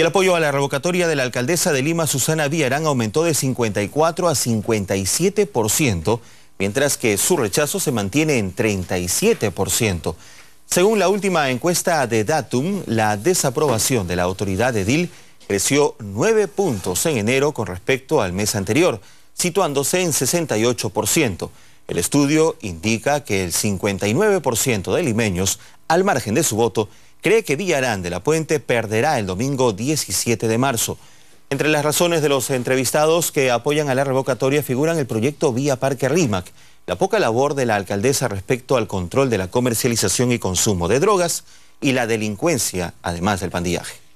el apoyo a la revocatoria de la alcaldesa de Lima, Susana Villarán, aumentó de 54 a 57%, mientras que su rechazo se mantiene en 37%. Según la última encuesta de Datum, la desaprobación de la autoridad de DIL creció 9 puntos en enero con respecto al mes anterior, situándose en 68%. El estudio indica que el 59% de limeños, al margen de su voto, cree que Villarán de la Puente perderá el domingo 17 de marzo. Entre las razones de los entrevistados que apoyan a la revocatoria figuran el proyecto Vía Parque Rímac, la poca labor de la alcaldesa respecto al control de la comercialización y consumo de drogas y la delincuencia, además del pandillaje.